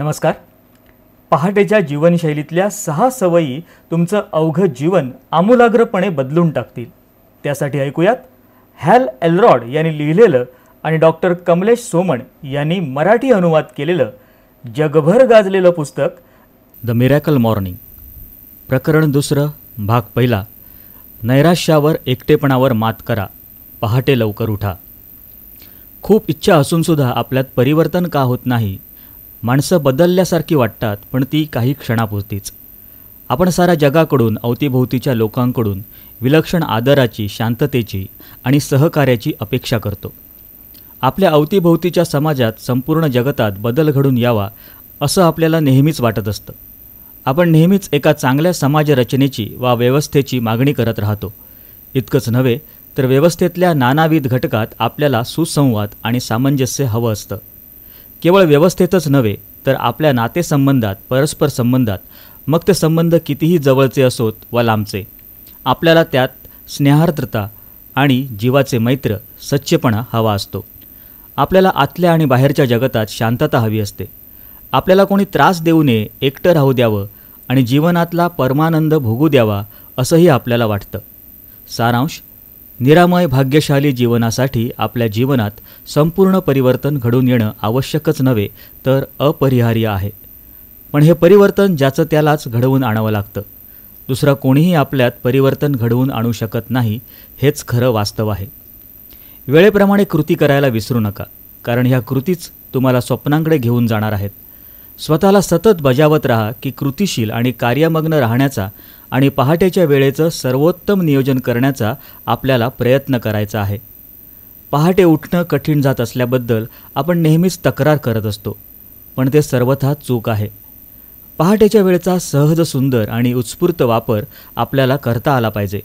नमस्कार पहाटेच्या जीवनशैलीतल्या सहा सवयी तुमचं अवघं जीवन आमूलाग्रपणे बदलून टाकतील त्यासाठी ऐकूयात हॅल एलरॉड यांनी लिहिलेलं आणि डॉक्टर कमलेश सोमण यांनी मराठी अनुवाद केलेलं जगभर गाजलेलं पुस्तक द मिरॅकल मॉर्निंग प्रकरण दुसरं भाग पहिला नैराश्यावर एकटेपणावर मात करा पहाटे लवकर उठा खूप इच्छा असूनसुद्धा आपल्यात परिवर्तन का होत नाही माणसं बदलल्यासारखी वाटतात पण ती काही क्षणापुरतीच आपण साऱ्या जगाकडून अवतीभोवतीच्या लोकांकडून विलक्षण आदराची शांततेची आणि सहकार्याची अपेक्षा करतो आपल्या अवतीभोवतीच्या समाजात संपूर्ण जगतात बदल घडून यावा असं आपल्याला नेहमीच वाटत असतं आपण नेहमीच एका चांगल्या समाजरचनेची वा व्यवस्थेची मागणी करत राहतो इतकंच नव्हे तर व्यवस्थेतल्या नानाविध घटकात आपल्याला सुसंवाद आणि सामंजस्य हवं असतं केवळ व्यवस्थेतच नव्हे तर आपल्या नातेसंबंधात परस्पर संबंधात मग ते संबंध कितीही जवळचे असोत व लांबचे आपल्याला त्यात स्नेहार्द्रता आणि जीवाचे मैत्र सच्चेपणा हवा असतो आपल्याला आतल्या आणि बाहेरच्या जगतात शांतता हवी असते आपल्याला कोणी त्रास देऊ नये एकटं राहू द्यावं आणि जीवनातला परमानंद भोगू द्यावा असंही आपल्याला वाटतं सारांश निरामय भाग्यशाली जीवनासाठी आपल्या जीवनात संपूर्ण परिवर्तन घडून येणं आवश्यकच नव्हे तर अपरिहार्य आहे पण हे परिवर्तन ज्याचं त्यालाच घडवून आणावं लागतं दुसरा कोणीही आपल्यात परिवर्तन घडवून आणू शकत नाही हेच खरं वास्तव आहे वेळेप्रमाणे कृती करायला विसरू नका कारण ह्या कृतीच तुम्हाला स्वप्नांकडे घेऊन जाणार आहेत स्वतःला सतत बजावत राहा की कृतीशील आणि कार्यमग्न राहण्याचा आणि पहाटेच्या वेळेचं सर्वोत्तम नियोजन करण्याचा आपल्याला प्रयत्न करायचा आहे पहाटे उठणं कठीण जात असल्याबद्दल आपण नेहमीच तक्रार करत असतो पण ते सर्वथा चूक आहे पहाटेच्या वेळेचा सहज सुंदर आणि उत्स्फूर्त वापर आपल्याला करता आला पाहिजे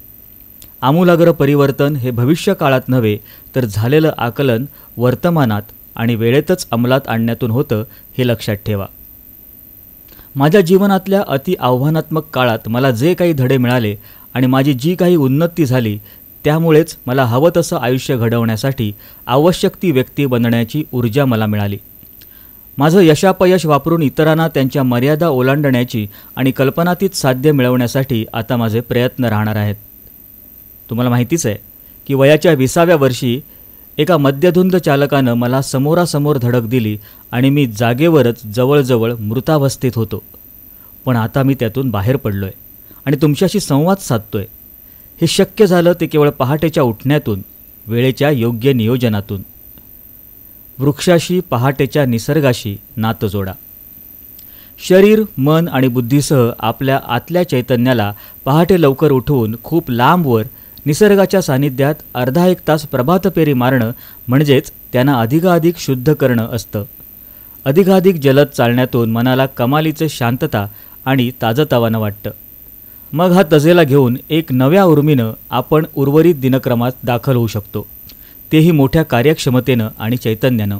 आमूलाग्र परिवर्तन हे भविष्य काळात नव्हे तर झालेलं आकलन वर्तमानात आणि वेळेतच अंमलात आणण्यातून होतं हे लक्षात ठेवा माझ्या जीवनातल्या अति आव्हानात्मक काळात मला जे काही धडे मिळाले आणि माझी जी काही उन्नती झाली त्यामुळेच मला हवं तसं आयुष्य घडवण्यासाठी आवश्यक ती व्यक्ती बनण्याची ऊर्जा मला मिळाली माझं यशापयश वापरून इतरांना त्यांच्या मर्यादा ओलांडण्याची आणि कल्पनातीत साध्य मिळवण्यासाठी आता माझे प्रयत्न राहणार आहेत तुम्हाला माहितीच आहे की वयाच्या विसाव्या वर्षी एका मद्यधुंद चालकानं मला समोरासमोर धडक दिली आणि मी जागेवरच जवळजवळ मृतावस्थेत होतो पण आता मी त्यातून बाहेर पडलो आणि तुमच्याशी संवाद साधतोय हे शक्य झालं ते केवळ पहाटेच्या उठण्यातून वेळेच्या योग्य नियोजनातून वृक्षाशी पहाटेच्या निसर्गाशी नातं जोडा शरीर मन आणि बुद्धीसह आपल्या आतल्या चैतन्याला पहाटे लवकर उठवून खूप लांबवर निसर्गाच्या सानिध्यात अर्धा एक तास प्रभात पेरी मारणं म्हणजेच त्यांना अधिकाधिक शुद्ध करणं असतं अधिकाधिक जलद चालण्यातून मनाला कमालीचं शांतता आणि ताजतावानं वाटतं मग हा तजेला घेऊन एक नव्या उर्मीनं आपण उर्वरित दिनक्रमात दाखल होऊ शकतो तेही मोठ्या कार्यक्षमतेनं आणि चैतन्यानं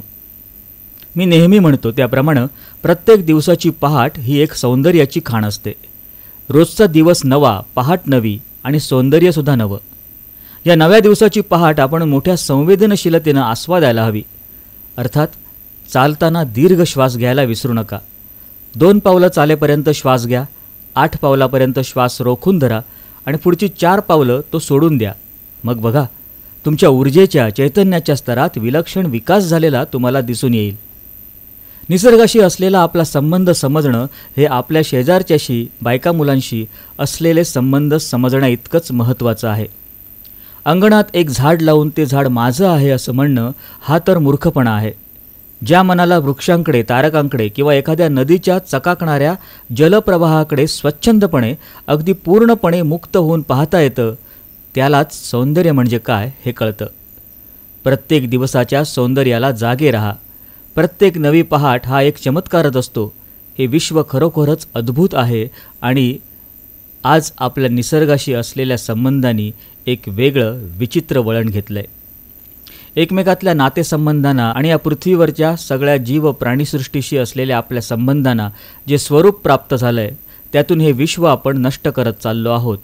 मी नेहमी म्हणतो त्याप्रमाणे प्रत्येक दिवसाची पहाट ही एक सौंदर्याची खाण असते रोजचा दिवस नवा पहाट नवी आणि सौंदर्यसुद्धा नवं या नव्या दिवसाची पहाट आपण मोठ्या संवेदनशीलतेनं आस्वादायला हवी अर्थात चालताना दीर्घ श्वास घ्यायला विसरू नका दोन पावलं चालेपर्यंत श्वास घ्या आठ पावलापर्यंत श्वास रोखून धरा आणि पुढची चार पावलं तो सोडून द्या मग बघा तुमच्या ऊर्जेच्या चैतन्याच्या स्तरात विलक्षण विकास झालेला तुम्हाला दिसून येईल निसर्गाशी असलेला आपला संबंध समजणं हे आपल्या शेजारच्याशी बायका मुलांशी असलेले संबंध समजण्याइतकंच महत्त्वाचं आहे अंगणात एक झाड लावून ते झाड माझं आहे असं म्हणणं हा तर मूर्खपणा आहे ज्या मनाला वृक्षांकडे तारकांकडे किंवा एखाद्या नदीच्या चकाकणाऱ्या जलप्रवाहाकडे स्वच्छंदपणे अगदी पूर्णपणे मुक्त होऊन पाहता येतं त्यालाच सौंदर्य म्हणजे काय हे कळतं प्रत्येक दिवसाच्या सौंदर्याला जागे राहा प्रत्येक नवी पहाट हा एक चमत्कारच असतो हे विश्व खरोखरच अद्भुत आहे आणि आज आपल्या निसर्गाशी असलेल्या संबंधांनी एक वेगळं विचित्र वळण घेतलं आहे एकमेकातल्या नातेसंबंधांना आणि या पृथ्वीवरच्या सगळ्या जीव प्राणीसृष्टीशी असलेल्या आपल्या संबंधांना जे स्वरूप प्राप्त झालं आहे त्यातून हे विश्व आपण नष्ट करत चाललो आहोत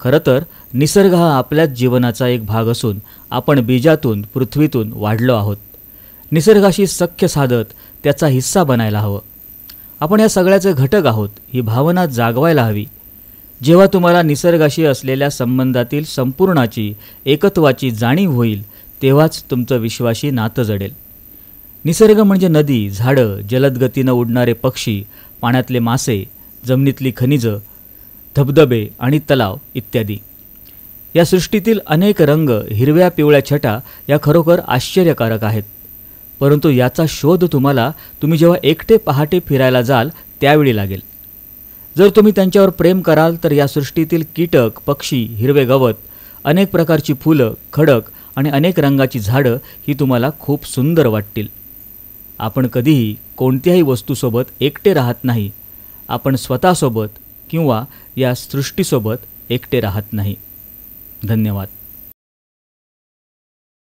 खरं तर निसर्ग हा आपल्याच जीवनाचा एक भाग असून आपण बीजातून पृथ्वीतून वाढलो आहोत निसर्गाशी सख्य साधत त्याचा हिस्सा बनायला हवं आपण या सगळ्याचे घटक आहोत ही भावना जागवायला हवी जेव्हा तुम्हाला निसर्गाशी असलेल्या संबंधातील संपूर्णाची एकत्वाची जाणीव होईल तेव्हाच तुमचं विश्वाशी नातं जडेल निसर्ग म्हणजे नदी झाडं जलदगतीनं उडणारे पक्षी पाण्यातले मासे जमिनीतली खनिजं धबधबे आणि तलाव इत्यादी या सृष्टीतील अनेक रंग हिरव्या पिवळ्या छटा या खरोखर आश्चर्यकारक आहेत परंतु याचा शोध तुम्हाला तुम्ही जेव्हा एकटे पहाटे फिरायला जाल त्यावेळी लागेल जर तुम्ही त्यांच्यावर प्रेम कराल तर या सृष्टीतील कीटक पक्षी हिरवे गवत अनेक प्रकारची फुलं खडक आणि अनेक रंगाची झाडं ही तुम्हाला खूप सुंदर वाटतील आपण कधीही कोणत्याही वस्तूसोबत एकटे राहत नाही आपण स्वतःसोबत किंवा या सृष्टीसोबत एकटे राहत नाही धन्यवाद